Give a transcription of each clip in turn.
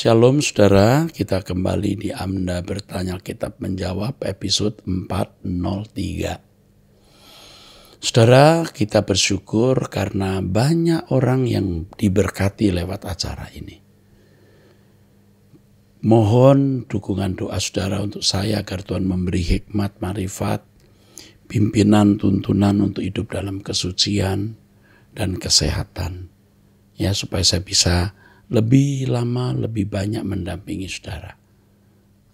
Shalom saudara, kita kembali di Amda Bertanya Kitab Menjawab episode 403. Saudara, kita bersyukur karena banyak orang yang diberkati lewat acara ini. Mohon dukungan doa saudara untuk saya agar Tuhan memberi hikmat, marifat, pimpinan, tuntunan untuk hidup dalam kesucian dan kesehatan. Ya, supaya saya bisa lebih lama, lebih banyak mendampingi saudara.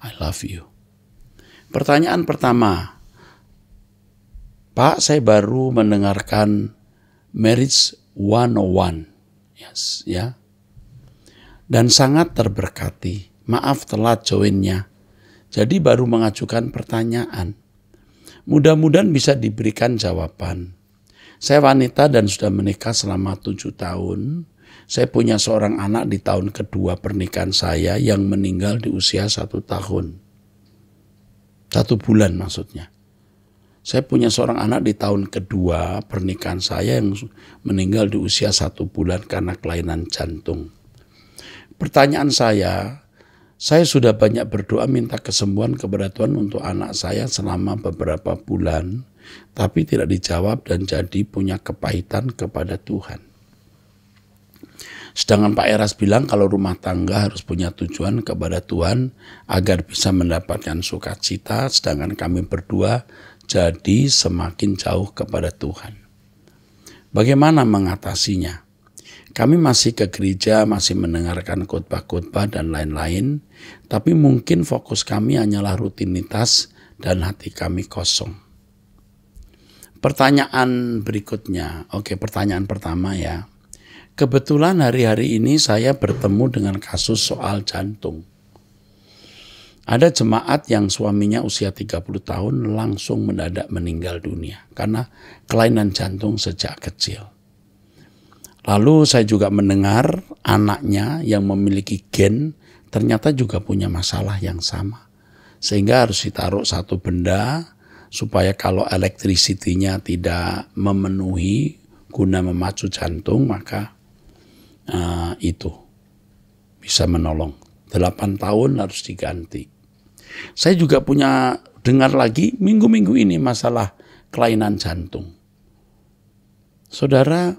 I love you. Pertanyaan pertama, Pak, saya baru mendengarkan Marriage 101. Yes, ya. Dan sangat terberkati. Maaf telat joinnya. Jadi baru mengajukan pertanyaan. Mudah-mudahan bisa diberikan jawaban. Saya wanita dan sudah menikah selama tujuh tahun saya punya seorang anak di tahun kedua pernikahan saya yang meninggal di usia satu tahun. Satu bulan maksudnya. Saya punya seorang anak di tahun kedua pernikahan saya yang meninggal di usia satu bulan karena kelainan jantung. Pertanyaan saya, saya sudah banyak berdoa minta kesembuhan kepada Tuhan untuk anak saya selama beberapa bulan, tapi tidak dijawab dan jadi punya kepahitan kepada Tuhan. Sedangkan Pak Eras bilang kalau rumah tangga harus punya tujuan kepada Tuhan agar bisa mendapatkan sukacita, sedangkan kami berdua jadi semakin jauh kepada Tuhan. Bagaimana mengatasinya? Kami masih ke gereja, masih mendengarkan khotbah-khotbah dan lain-lain, tapi mungkin fokus kami hanyalah rutinitas dan hati kami kosong. Pertanyaan berikutnya, oke pertanyaan pertama ya. Kebetulan hari-hari ini saya bertemu dengan kasus soal jantung. Ada jemaat yang suaminya usia 30 tahun langsung mendadak meninggal dunia karena kelainan jantung sejak kecil. Lalu saya juga mendengar anaknya yang memiliki gen ternyata juga punya masalah yang sama. Sehingga harus ditaruh satu benda supaya kalau elektrisitinya tidak memenuhi guna memacu jantung maka Ah, itu bisa menolong. Delapan tahun harus diganti. Saya juga punya dengar lagi minggu-minggu ini masalah kelainan jantung. Saudara,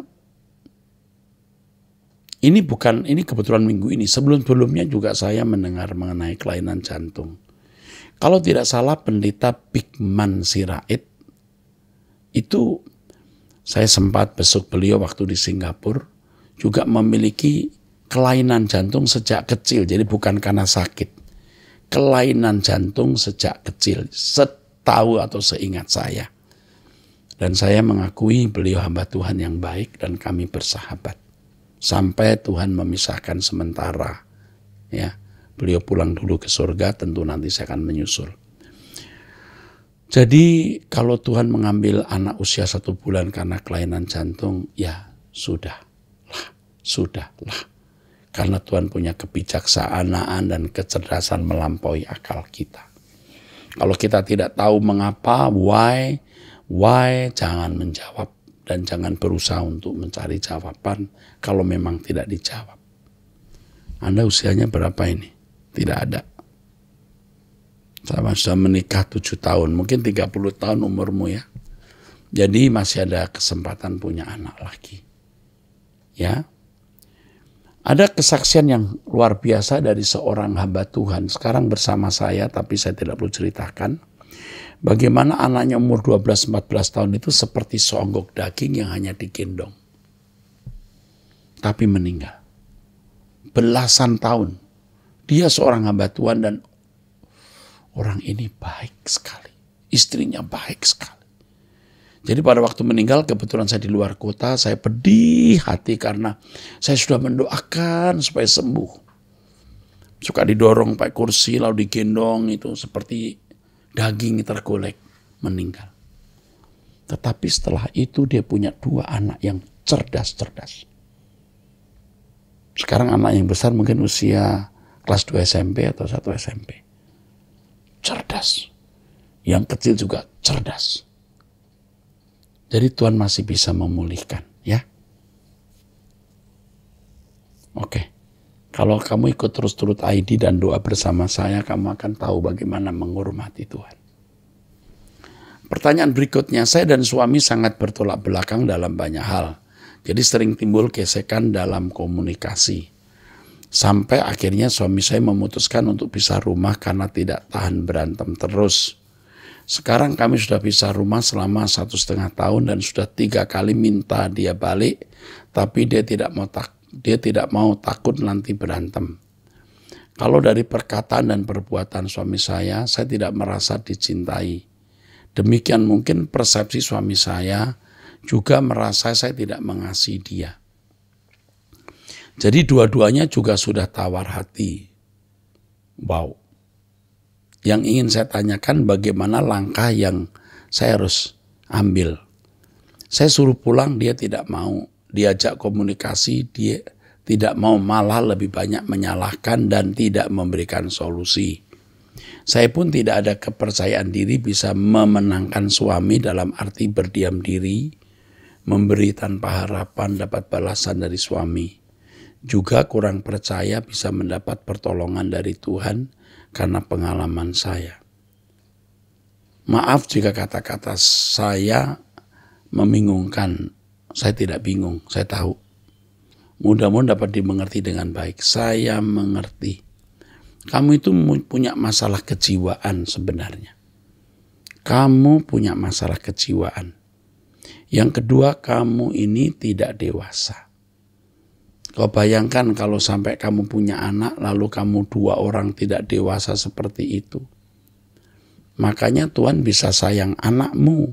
ini bukan ini kebetulan minggu ini. Sebelum-sebelumnya juga saya mendengar mengenai kelainan jantung. Kalau tidak salah pendeta Bigman Sirait itu saya sempat besok beliau waktu di Singapura juga memiliki kelainan jantung sejak kecil. Jadi bukan karena sakit. Kelainan jantung sejak kecil. Setahu atau seingat saya. Dan saya mengakui beliau hamba Tuhan yang baik dan kami bersahabat. Sampai Tuhan memisahkan sementara. Ya, beliau pulang dulu ke surga tentu nanti saya akan menyusul. Jadi kalau Tuhan mengambil anak usia satu bulan karena kelainan jantung, ya sudah Sudahlah. Karena Tuhan punya kebijaksanaan dan kecerdasan melampaui akal kita. Kalau kita tidak tahu mengapa, why, why, jangan menjawab. Dan jangan berusaha untuk mencari jawaban kalau memang tidak dijawab. Anda usianya berapa ini? Tidak ada. saya sudah menikah 7 tahun, mungkin 30 tahun umurmu ya. Jadi masih ada kesempatan punya anak lagi. Ya, ada kesaksian yang luar biasa dari seorang hamba Tuhan. Sekarang bersama saya, tapi saya tidak perlu ceritakan. Bagaimana anaknya umur 12-14 tahun itu seperti seonggok daging yang hanya digendong. Tapi meninggal. Belasan tahun. Dia seorang hamba Tuhan dan orang ini baik sekali. Istrinya baik sekali. Jadi pada waktu meninggal kebetulan saya di luar kota, saya pedih hati karena saya sudah mendoakan supaya sembuh. Suka didorong pakai kursi lalu digendong itu seperti daging tergolek meninggal. Tetapi setelah itu dia punya dua anak yang cerdas-cerdas. Sekarang anak yang besar mungkin usia kelas 2 SMP atau 1 SMP. Cerdas. Yang kecil juga cerdas jadi Tuhan masih bisa memulihkan, ya. Oke. Kalau kamu ikut terus turut ID dan doa bersama saya, kamu akan tahu bagaimana menghormati Tuhan. Pertanyaan berikutnya, saya dan suami sangat bertolak belakang dalam banyak hal. Jadi sering timbul gesekan dalam komunikasi. Sampai akhirnya suami saya memutuskan untuk pisah rumah karena tidak tahan berantem terus. Sekarang kami sudah bisa rumah selama satu setengah tahun dan sudah tiga kali minta dia balik, tapi dia tidak mau tak, dia tidak mau takut nanti berantem. Kalau dari perkataan dan perbuatan suami saya, saya tidak merasa dicintai. Demikian mungkin persepsi suami saya juga merasa saya tidak mengasihi dia. Jadi dua-duanya juga sudah tawar hati. Wow. Yang ingin saya tanyakan bagaimana langkah yang saya harus ambil. Saya suruh pulang, dia tidak mau. Diajak komunikasi, dia tidak mau malah lebih banyak menyalahkan dan tidak memberikan solusi. Saya pun tidak ada kepercayaan diri bisa memenangkan suami dalam arti berdiam diri, memberi tanpa harapan dapat balasan dari suami. Juga kurang percaya bisa mendapat pertolongan dari Tuhan karena pengalaman saya. Maaf jika kata-kata saya membingungkan. Saya tidak bingung, saya tahu. Mudah-mudahan dapat dimengerti dengan baik. Saya mengerti. Kamu itu punya masalah kejiwaan sebenarnya. Kamu punya masalah kejiwaan. Yang kedua, kamu ini tidak dewasa. Kau bayangkan kalau sampai kamu punya anak, lalu kamu dua orang tidak dewasa seperti itu. Makanya Tuhan bisa sayang anakmu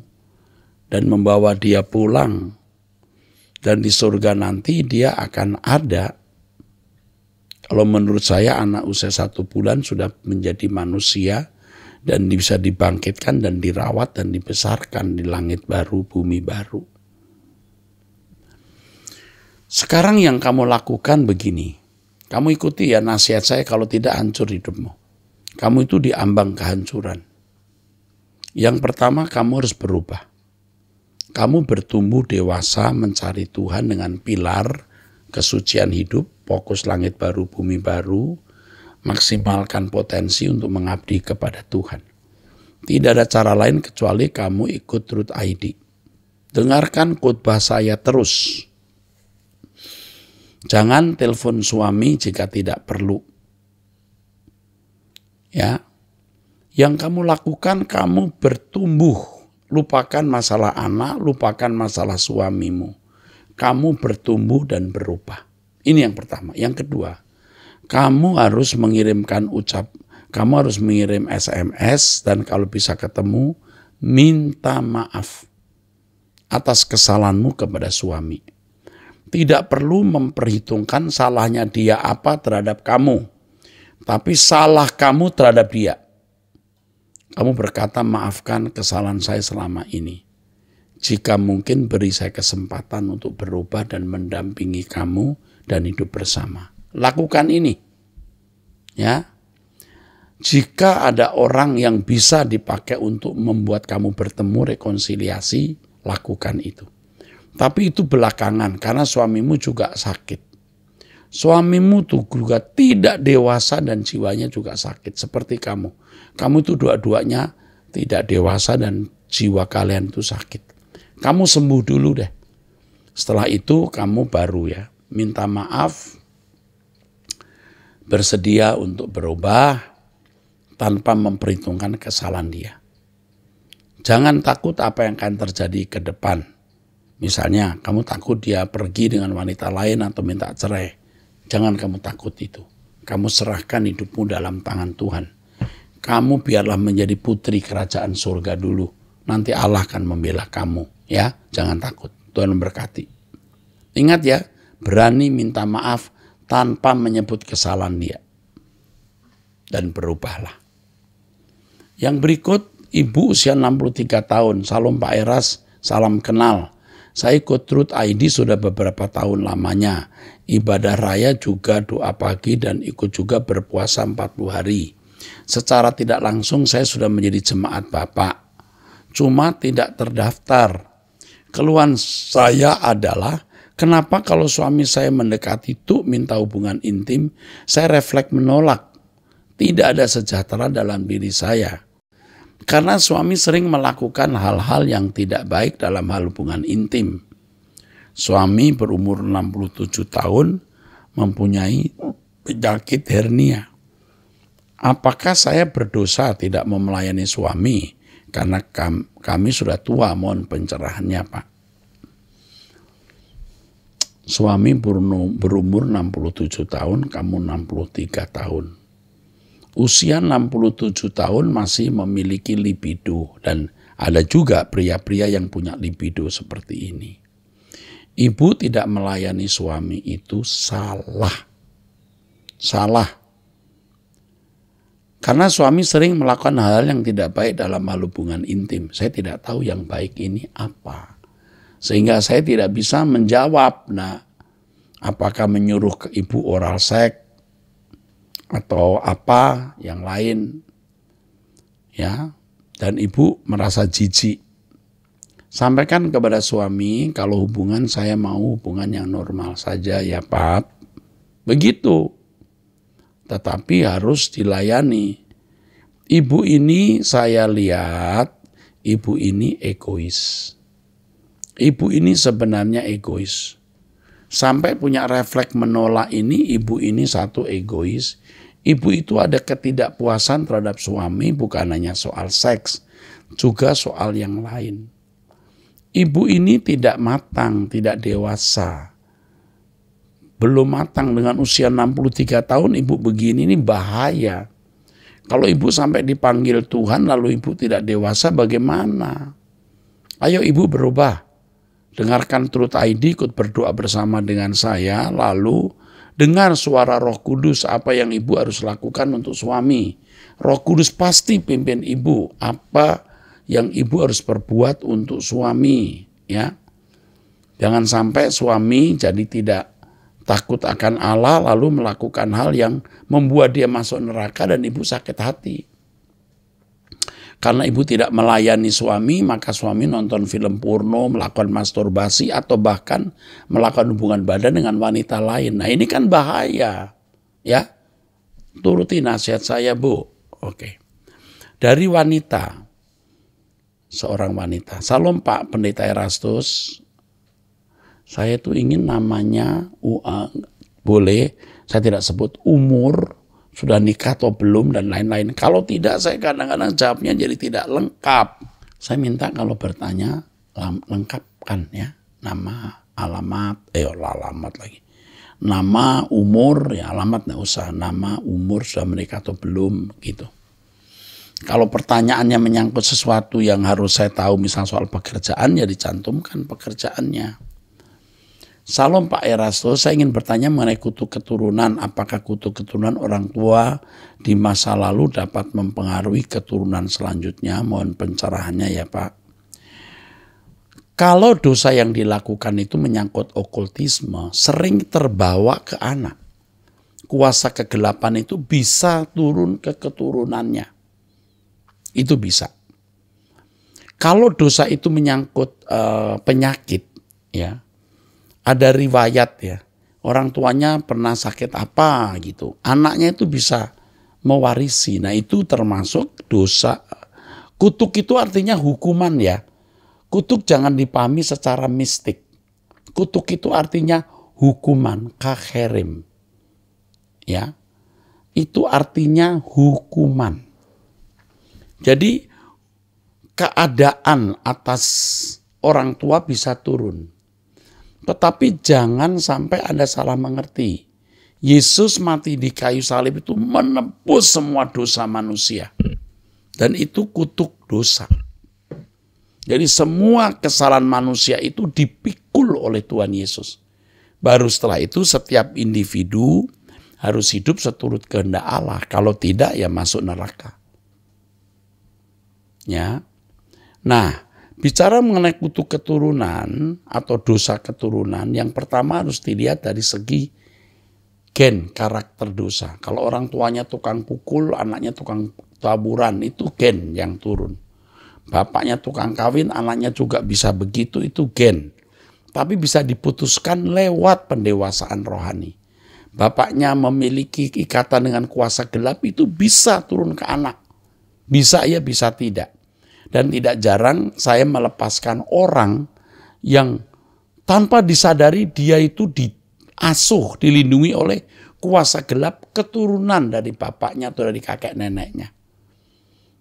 dan membawa dia pulang. Dan di surga nanti dia akan ada. Kalau menurut saya anak usia satu bulan sudah menjadi manusia dan bisa dibangkitkan dan dirawat dan dibesarkan di langit baru, bumi baru. Sekarang yang kamu lakukan begini. Kamu ikuti ya nasihat saya kalau tidak hancur hidupmu. Kamu itu diambang kehancuran. Yang pertama kamu harus berubah. Kamu bertumbuh dewasa mencari Tuhan dengan pilar kesucian hidup, fokus langit baru, bumi baru, maksimalkan potensi untuk mengabdi kepada Tuhan. Tidak ada cara lain kecuali kamu ikut Ruth ID. Dengarkan khotbah saya terus Jangan telepon suami jika tidak perlu. Ya. Yang kamu lakukan kamu bertumbuh. Lupakan masalah anak, lupakan masalah suamimu. Kamu bertumbuh dan berubah. Ini yang pertama. Yang kedua, kamu harus mengirimkan ucap, kamu harus mengirim SMS dan kalau bisa ketemu minta maaf atas kesalahanmu kepada suami tidak perlu memperhitungkan salahnya dia apa terhadap kamu, tapi salah kamu terhadap dia. Kamu berkata, "Maafkan kesalahan saya selama ini. Jika mungkin, beri saya kesempatan untuk berubah dan mendampingi kamu dan hidup bersama." Lakukan ini, ya. Jika ada orang yang bisa dipakai untuk membuat kamu bertemu rekonsiliasi, lakukan itu. Tapi itu belakangan karena suamimu juga sakit. Suamimu tuh juga tidak dewasa dan jiwanya juga sakit seperti kamu. Kamu itu dua-duanya tidak dewasa dan jiwa kalian itu sakit. Kamu sembuh dulu deh. Setelah itu kamu baru ya minta maaf, bersedia untuk berubah tanpa memperhitungkan kesalahan dia. Jangan takut apa yang akan terjadi ke depan. Misalnya kamu takut dia pergi dengan wanita lain atau minta cerai. Jangan kamu takut itu. Kamu serahkan hidupmu dalam tangan Tuhan. Kamu biarlah menjadi putri kerajaan surga dulu. Nanti Allah akan membela kamu. Ya, jangan takut. Tuhan memberkati. Ingat ya, berani minta maaf tanpa menyebut kesalahan dia. Dan berubahlah. Yang berikut, ibu usia 63 tahun, salam Pak Eras, salam kenal saya ikut Truth ID sudah beberapa tahun lamanya. Ibadah raya juga doa pagi dan ikut juga berpuasa 40 hari. Secara tidak langsung saya sudah menjadi jemaat Bapak. Cuma tidak terdaftar. Keluhan saya adalah Kenapa kalau suami saya mendekati itu minta hubungan intim, saya refleks menolak. Tidak ada sejahtera dalam diri saya. Karena suami sering melakukan hal-hal yang tidak baik dalam hal hubungan intim. Suami berumur 67 tahun mempunyai penyakit hernia. Apakah saya berdosa tidak memelayani suami karena kami sudah tua? Mohon pencerahannya, Pak suami berumur 67 tahun, kamu 63 tahun usia 67 tahun masih memiliki libido dan ada juga pria-pria yang punya libido seperti ini. Ibu tidak melayani suami itu salah. Salah. Karena suami sering melakukan hal yang tidak baik dalam hal hubungan intim. Saya tidak tahu yang baik ini apa. Sehingga saya tidak bisa menjawab. Nah, apakah menyuruh ke ibu oral seks atau apa yang lain. Ya. Dan ibu merasa jijik. Sampaikan kepada suami kalau hubungan saya mau hubungan yang normal saja ya Pak. Begitu. Tetapi harus dilayani. Ibu ini saya lihat, ibu ini egois. Ibu ini sebenarnya egois Sampai punya refleks menolak ini, ibu ini satu egois. Ibu itu ada ketidakpuasan terhadap suami bukan hanya soal seks, juga soal yang lain. Ibu ini tidak matang, tidak dewasa. Belum matang dengan usia 63 tahun ibu begini ini bahaya. Kalau ibu sampai dipanggil Tuhan lalu ibu tidak dewasa bagaimana? Ayo ibu berubah. Dengarkan Truth ID, ikut berdoa bersama dengan saya, lalu dengar suara roh kudus apa yang ibu harus lakukan untuk suami. Roh kudus pasti pimpin ibu apa yang ibu harus perbuat untuk suami. ya Jangan sampai suami jadi tidak takut akan Allah lalu melakukan hal yang membuat dia masuk neraka dan ibu sakit hati. Karena ibu tidak melayani suami, maka suami nonton film porno, melakukan masturbasi, atau bahkan melakukan hubungan badan dengan wanita lain. Nah ini kan bahaya. Ya, turuti nasihat saya bu. Oke. Dari wanita, seorang wanita. Salam Pak Pendeta Erastus, saya tuh ingin namanya uh, boleh saya tidak sebut umur sudah nikah atau belum dan lain-lain. Kalau tidak saya kadang-kadang jawabnya jadi tidak lengkap. Saya minta kalau bertanya lengkapkan ya nama, alamat, eh oh, alamat lagi. Nama, umur, ya alamat nggak usah. Nama, umur sudah menikah atau belum gitu. Kalau pertanyaannya menyangkut sesuatu yang harus saya tahu misal soal pekerjaan ya dicantumkan pekerjaannya Salam Pak Erasto, saya ingin bertanya mengenai kutu keturunan. Apakah kutu keturunan orang tua di masa lalu dapat mempengaruhi keturunan selanjutnya? Mohon pencerahannya ya Pak. Kalau dosa yang dilakukan itu menyangkut okultisme, sering terbawa ke anak. Kuasa kegelapan itu bisa turun ke keturunannya. Itu bisa. Kalau dosa itu menyangkut uh, penyakit, ya ada riwayat ya. Orang tuanya pernah sakit apa gitu. Anaknya itu bisa mewarisi. Nah itu termasuk dosa. Kutuk itu artinya hukuman ya. Kutuk jangan dipahami secara mistik. Kutuk itu artinya hukuman kaherim. Ya. Itu artinya hukuman. Jadi keadaan atas orang tua bisa turun. Tetapi jangan sampai Anda salah mengerti. Yesus mati di kayu salib itu menebus semua dosa manusia. Dan itu kutuk dosa. Jadi semua kesalahan manusia itu dipikul oleh Tuhan Yesus. Baru setelah itu setiap individu harus hidup seturut kehendak Allah. Kalau tidak ya masuk neraka. Ya. Nah, Bicara mengenai kutu keturunan atau dosa keturunan, yang pertama harus dilihat dari segi gen karakter dosa. Kalau orang tuanya tukang pukul, anaknya tukang taburan, itu gen yang turun. Bapaknya tukang kawin, anaknya juga bisa begitu, itu gen. Tapi bisa diputuskan lewat pendewasaan rohani. Bapaknya memiliki ikatan dengan kuasa gelap, itu bisa turun ke anak. Bisa ya, bisa tidak. Dan tidak jarang saya melepaskan orang yang tanpa disadari dia itu diasuh, dilindungi oleh kuasa gelap keturunan dari bapaknya atau dari kakek neneknya.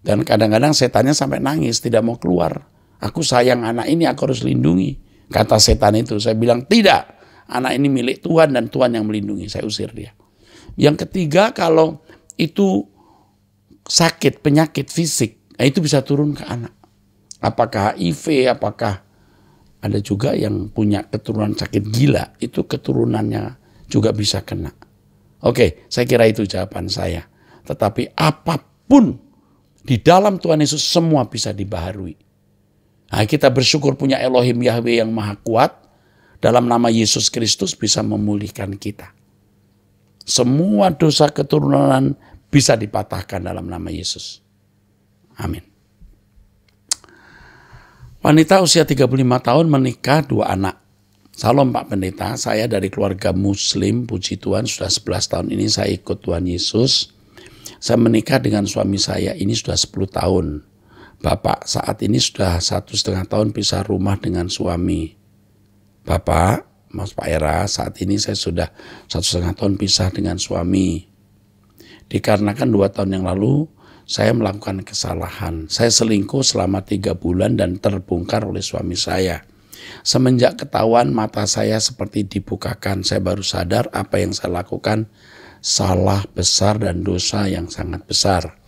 Dan kadang-kadang setannya sampai nangis, tidak mau keluar. Aku sayang anak ini, aku harus lindungi. Kata setan itu, saya bilang, tidak. Anak ini milik Tuhan dan Tuhan yang melindungi. Saya usir dia. Yang ketiga, kalau itu sakit, penyakit fisik, Nah, itu bisa turun ke anak. Apakah HIV, apakah ada juga yang punya keturunan sakit gila, itu keturunannya juga bisa kena. Oke, saya kira itu jawaban saya. Tetapi apapun di dalam Tuhan Yesus semua bisa dibaharui. Nah, kita bersyukur punya Elohim Yahweh yang maha kuat dalam nama Yesus Kristus bisa memulihkan kita. Semua dosa keturunan bisa dipatahkan dalam nama Yesus. Amin. Wanita usia 35 tahun menikah dua anak. Salam Pak Pendeta, saya dari keluarga muslim, puji Tuhan sudah 11 tahun ini saya ikut Tuhan Yesus. Saya menikah dengan suami saya ini sudah 10 tahun. Bapak saat ini sudah satu setengah tahun pisah rumah dengan suami. Bapak, Mas Pak Era, saat ini saya sudah satu setengah tahun pisah dengan suami. Dikarenakan dua tahun yang lalu, saya melakukan kesalahan. Saya selingkuh selama tiga bulan dan terbongkar oleh suami saya. Semenjak ketahuan mata saya seperti dibukakan, saya baru sadar apa yang saya lakukan salah besar dan dosa yang sangat besar.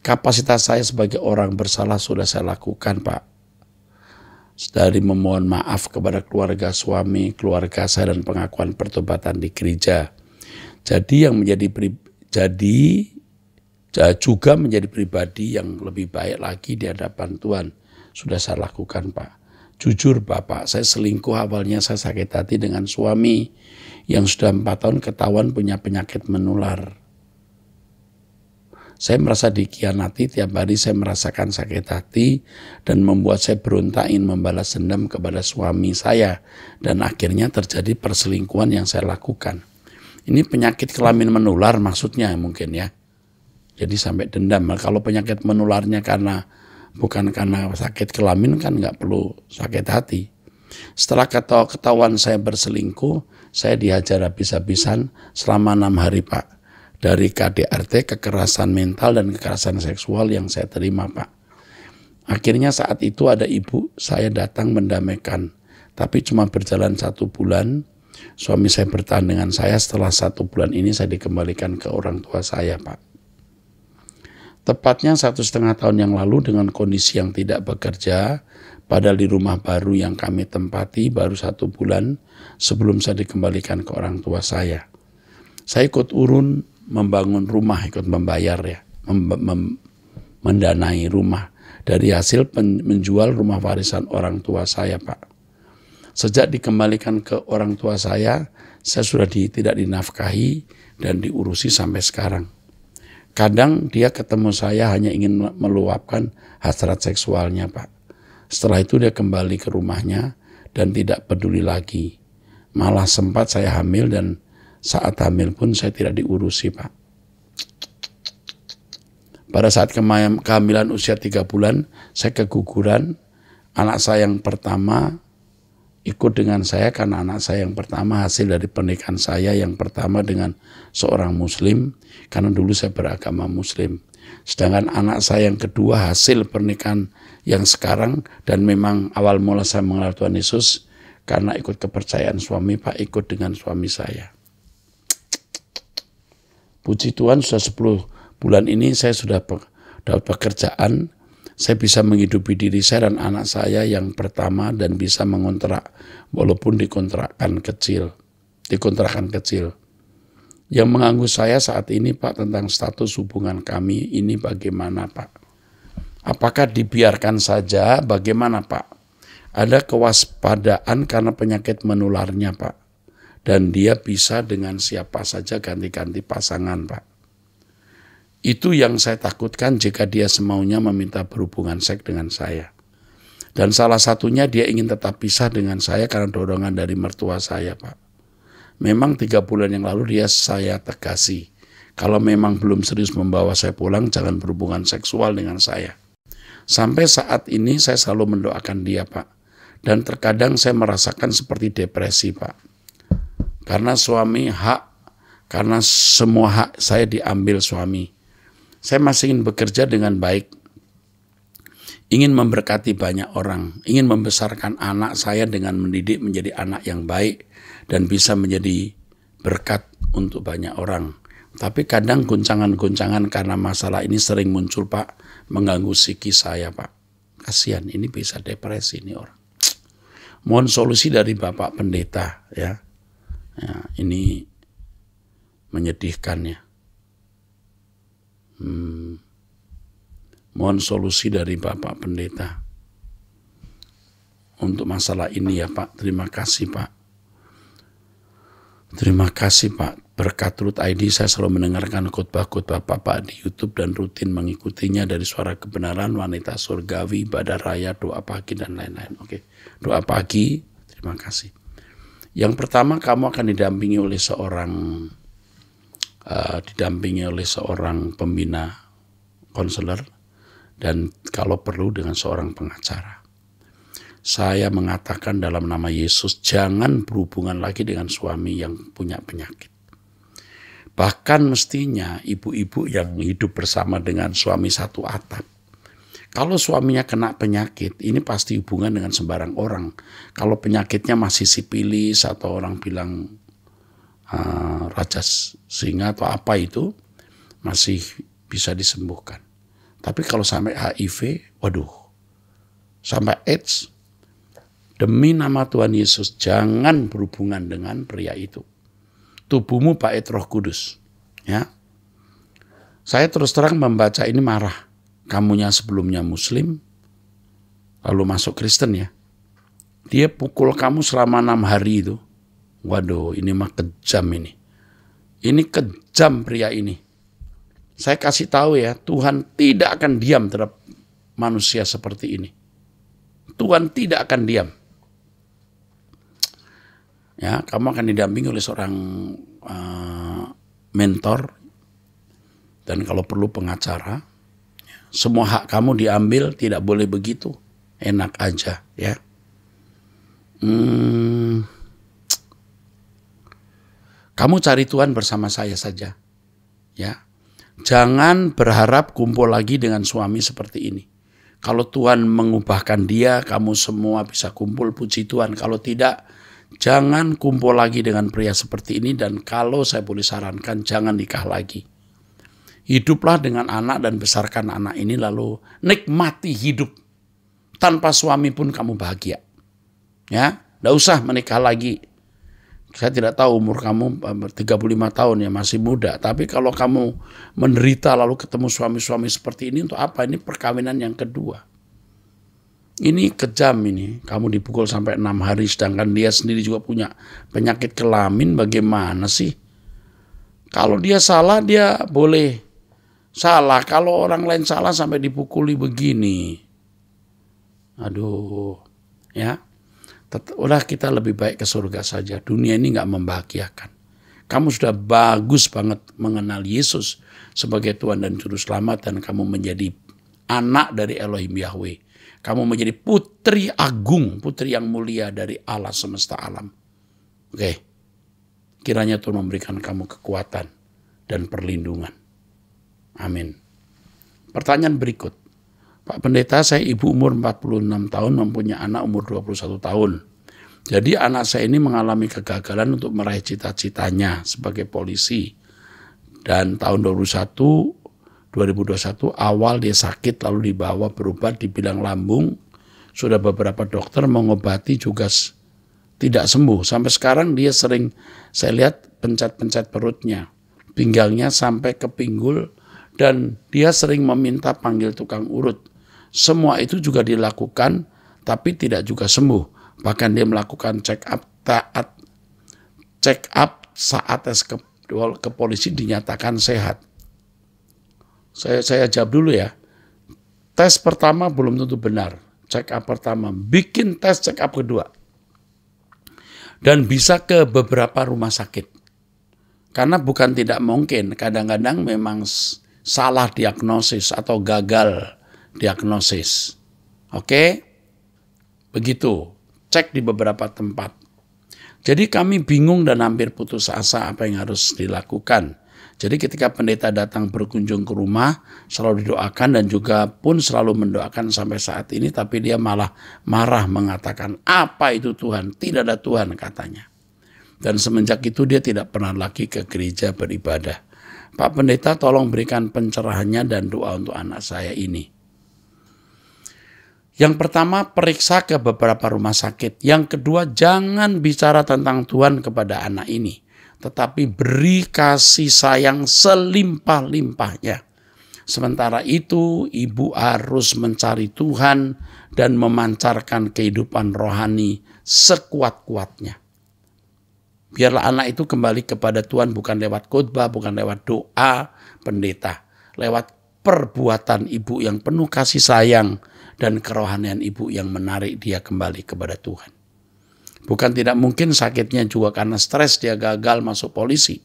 Kapasitas saya sebagai orang bersalah sudah saya lakukan, Pak. Dari memohon maaf kepada keluarga suami, keluarga saya dan pengakuan pertobatan di gereja. Jadi yang menjadi jadi juga menjadi pribadi yang lebih baik lagi di hadapan Tuhan. Sudah saya lakukan Pak. Jujur Bapak, saya selingkuh awalnya saya sakit hati dengan suami yang sudah empat tahun ketahuan punya penyakit menular. Saya merasa dikhianati tiap hari saya merasakan sakit hati dan membuat saya berontak ingin membalas dendam kepada suami saya dan akhirnya terjadi perselingkuhan yang saya lakukan. Ini penyakit kelamin menular maksudnya mungkin ya jadi sampai dendam. Nah, kalau penyakit menularnya karena bukan karena sakit kelamin kan nggak perlu sakit hati. Setelah ketahuan saya berselingkuh, saya dihajar habis-habisan selama enam hari Pak. Dari KDRT, kekerasan mental dan kekerasan seksual yang saya terima Pak. Akhirnya saat itu ada ibu saya datang mendamaikan. Tapi cuma berjalan satu bulan, suami saya bertahan dengan saya setelah satu bulan ini saya dikembalikan ke orang tua saya Pak. Tepatnya satu setengah tahun yang lalu dengan kondisi yang tidak bekerja, padahal di rumah baru yang kami tempati baru satu bulan sebelum saya dikembalikan ke orang tua saya. Saya ikut urun membangun rumah, ikut membayar ya, mem mem mendanai rumah dari hasil menjual rumah warisan orang tua saya Pak. Sejak dikembalikan ke orang tua saya, saya sudah di, tidak dinafkahi dan diurusi sampai sekarang. Kadang dia ketemu saya hanya ingin meluapkan hasrat seksualnya, Pak. Setelah itu dia kembali ke rumahnya dan tidak peduli lagi. Malah sempat saya hamil dan saat hamil pun saya tidak diurusi, Pak. Pada saat kehamilan usia tiga bulan, saya keguguran. Anak saya yang pertama ikut dengan saya karena anak saya yang pertama hasil dari pernikahan saya yang pertama dengan seorang muslim karena dulu saya beragama muslim sedangkan anak saya yang kedua hasil pernikahan yang sekarang dan memang awal mula saya mengenal Tuhan Yesus karena ikut kepercayaan suami Pak ikut dengan suami saya puji Tuhan sudah 10 bulan ini saya sudah dapat pekerjaan saya bisa menghidupi diri saya dan anak saya yang pertama dan bisa mengontrak walaupun dikontrakkan kecil dikontrakkan kecil yang mengganggu saya saat ini Pak tentang status hubungan kami ini bagaimana Pak apakah dibiarkan saja bagaimana Pak ada kewaspadaan karena penyakit menularnya Pak dan dia bisa dengan siapa saja ganti-ganti pasangan Pak itu yang saya takutkan jika dia semaunya meminta berhubungan seks dengan saya. Dan salah satunya dia ingin tetap pisah dengan saya karena dorongan dari mertua saya, Pak. Memang tiga bulan yang lalu dia saya tegasi. Kalau memang belum serius membawa saya pulang, jangan berhubungan seksual dengan saya. Sampai saat ini saya selalu mendoakan dia, Pak. Dan terkadang saya merasakan seperti depresi, Pak. Karena suami hak, karena semua hak saya diambil suami saya masih ingin bekerja dengan baik. Ingin memberkati banyak orang, ingin membesarkan anak saya dengan mendidik menjadi anak yang baik dan bisa menjadi berkat untuk banyak orang. Tapi kadang guncangan-guncangan karena masalah ini sering muncul, Pak, mengganggu siki saya, Pak. Kasihan, ini bisa depresi ini orang. Mohon solusi dari Bapak Pendeta, ya. ya ini menyedihkan ya. Hmm. Mohon solusi dari Bapak Pendeta untuk masalah ini ya Pak. Terima kasih Pak. Terima kasih Pak. Berkat Ruth ID saya selalu mendengarkan khotbah-khotbah Bapak di Youtube dan rutin mengikutinya dari suara kebenaran wanita surgawi, badar raya, doa pagi, dan lain-lain. Oke, doa pagi, terima kasih. Yang pertama kamu akan didampingi oleh seorang Eh, didampingi oleh seorang pembina konselor dan kalau perlu dengan seorang pengacara. Saya mengatakan dalam nama Yesus jangan berhubungan lagi dengan suami yang punya penyakit. Bahkan mestinya ibu-ibu yang hidup bersama dengan suami satu atap. Kalau suaminya kena penyakit, ini pasti hubungan dengan sembarang orang. Kalau penyakitnya masih sipilis atau orang bilang Ah, rajas singa atau apa itu masih bisa disembuhkan. Tapi kalau sampai HIV, waduh, sampai AIDS, demi nama Tuhan Yesus jangan berhubungan dengan pria itu. Tubuhmu pakai roh kudus. Ya, saya terus terang membaca ini marah. Kamunya sebelumnya Muslim, lalu masuk Kristen ya. Dia pukul kamu selama enam hari itu. Waduh, ini mah kejam ini. Ini kejam pria ini. Saya kasih tahu ya, Tuhan tidak akan diam terhadap manusia seperti ini. Tuhan tidak akan diam. Ya, kamu akan didampingi oleh seorang uh, mentor dan kalau perlu pengacara. Semua hak kamu diambil, tidak boleh begitu. Enak aja, ya. Hmm kamu cari Tuhan bersama saya saja. Ya. Jangan berharap kumpul lagi dengan suami seperti ini. Kalau Tuhan mengubahkan dia, kamu semua bisa kumpul puji Tuhan. Kalau tidak, jangan kumpul lagi dengan pria seperti ini dan kalau saya boleh sarankan jangan nikah lagi. Hiduplah dengan anak dan besarkan anak ini lalu nikmati hidup. Tanpa suami pun kamu bahagia. Ya, tidak usah menikah lagi saya tidak tahu umur kamu 35 tahun ya masih muda tapi kalau kamu menderita lalu ketemu suami-suami seperti ini untuk apa ini perkawinan yang kedua ini kejam ini kamu dipukul sampai enam hari sedangkan dia sendiri juga punya penyakit kelamin bagaimana sih kalau dia salah dia boleh salah kalau orang lain salah sampai dipukuli begini aduh ya Tetaplah kita lebih baik ke surga saja. Dunia ini nggak membahagiakan. Kamu sudah bagus banget mengenal Yesus sebagai Tuhan dan Juru Selamat dan kamu menjadi anak dari Elohim Yahweh. Kamu menjadi putri agung, putri yang mulia dari Allah semesta alam. Oke. Kiranya Tuhan memberikan kamu kekuatan dan perlindungan. Amin. Pertanyaan berikut. Pak Pendeta, saya ibu umur 46 tahun mempunyai anak umur 21 tahun. Jadi anak saya ini mengalami kegagalan untuk meraih cita-citanya sebagai polisi. Dan tahun 2021, 2021 awal dia sakit lalu dibawa di bilang lambung. Sudah beberapa dokter mengobati juga tidak sembuh. Sampai sekarang dia sering saya lihat pencet-pencet perutnya. Pinggangnya sampai ke pinggul dan dia sering meminta panggil tukang urut semua itu juga dilakukan tapi tidak juga sembuh. Bahkan dia melakukan check up taat check up saat tes ke, ke polisi dinyatakan sehat. Saya saya jawab dulu ya. Tes pertama belum tentu benar. Check up pertama, bikin tes check up kedua. Dan bisa ke beberapa rumah sakit. Karena bukan tidak mungkin, kadang-kadang memang salah diagnosis atau gagal diagnosis. Oke? Begitu. Cek di beberapa tempat. Jadi kami bingung dan hampir putus asa apa yang harus dilakukan. Jadi ketika pendeta datang berkunjung ke rumah, selalu didoakan dan juga pun selalu mendoakan sampai saat ini, tapi dia malah marah mengatakan, apa itu Tuhan? Tidak ada Tuhan katanya. Dan semenjak itu dia tidak pernah lagi ke gereja beribadah. Pak pendeta tolong berikan pencerahannya dan doa untuk anak saya ini. Yang pertama, periksa ke beberapa rumah sakit. Yang kedua, jangan bicara tentang Tuhan kepada anak ini, tetapi beri kasih sayang selimpah-limpahnya. Sementara itu, ibu harus mencari Tuhan dan memancarkan kehidupan rohani sekuat-kuatnya. Biarlah anak itu kembali kepada Tuhan bukan lewat khotbah, bukan lewat doa pendeta, lewat perbuatan ibu yang penuh kasih sayang dan kerohanian ibu yang menarik dia kembali kepada Tuhan. Bukan tidak mungkin sakitnya juga karena stres dia gagal masuk polisi.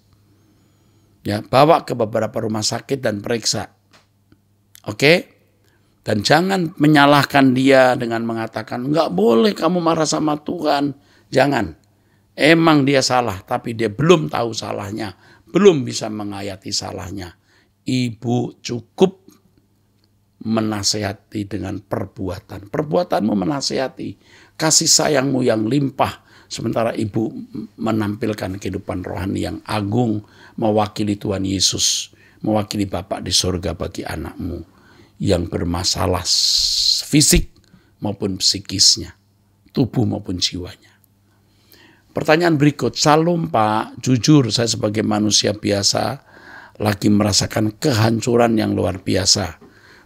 Ya, bawa ke beberapa rumah sakit dan periksa. Oke? Dan jangan menyalahkan dia dengan mengatakan, nggak boleh kamu marah sama Tuhan. Jangan. Emang dia salah, tapi dia belum tahu salahnya. Belum bisa mengayati salahnya. Ibu cukup menasehati dengan perbuatan. Perbuatanmu menasehati, kasih sayangmu yang limpah. Sementara ibu menampilkan kehidupan rohani yang agung, mewakili Tuhan Yesus, mewakili Bapak di surga bagi anakmu yang bermasalah fisik maupun psikisnya, tubuh maupun jiwanya. Pertanyaan berikut, Salam Pak, jujur saya sebagai manusia biasa lagi merasakan kehancuran yang luar biasa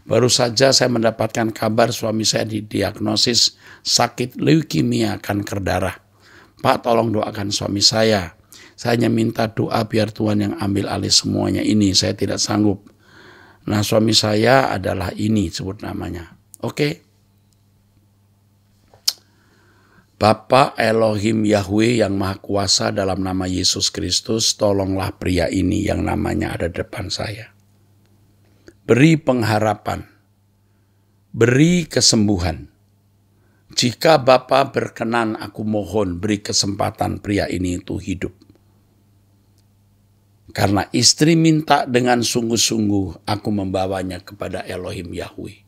Baru saja saya mendapatkan kabar suami saya didiagnosis sakit leukemia kanker darah. Pak tolong doakan suami saya. Saya hanya minta doa biar Tuhan yang ambil alih semuanya ini. Saya tidak sanggup. Nah suami saya adalah ini sebut namanya. Oke. Okay. Bapa Elohim Yahweh yang Maha Kuasa dalam nama Yesus Kristus, tolonglah pria ini yang namanya ada depan saya beri pengharapan, beri kesembuhan. Jika Bapa berkenan, aku mohon beri kesempatan pria ini itu hidup. Karena istri minta dengan sungguh-sungguh, aku membawanya kepada Elohim Yahweh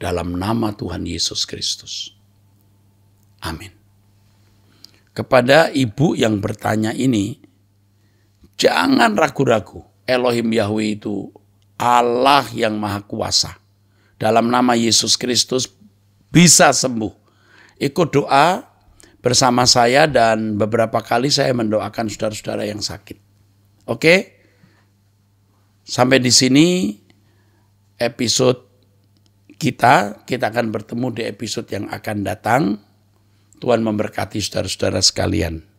dalam nama Tuhan Yesus Kristus. Amin. Kepada ibu yang bertanya ini, jangan ragu-ragu. Elohim Yahweh itu Allah yang Maha Kuasa. Dalam nama Yesus Kristus bisa sembuh. Ikut doa bersama saya dan beberapa kali saya mendoakan saudara-saudara yang sakit. Oke? Sampai di sini episode kita, kita akan bertemu di episode yang akan datang. Tuhan memberkati saudara-saudara sekalian.